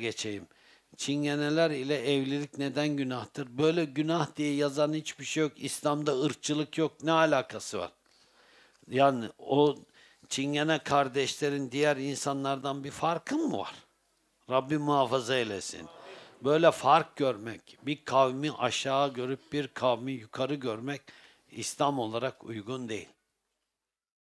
geçeyim. Çingeneler ile evlilik neden günahtır? Böyle günah diye yazan hiçbir şey yok. İslam'da ırkçılık yok. Ne alakası var? Yani o çingene kardeşlerin diğer insanlardan bir farkı mı var? Rabbim muhafaza eylesin. Böyle fark görmek, bir kavmi aşağı görüp bir kavmi yukarı görmek İslam olarak uygun değil.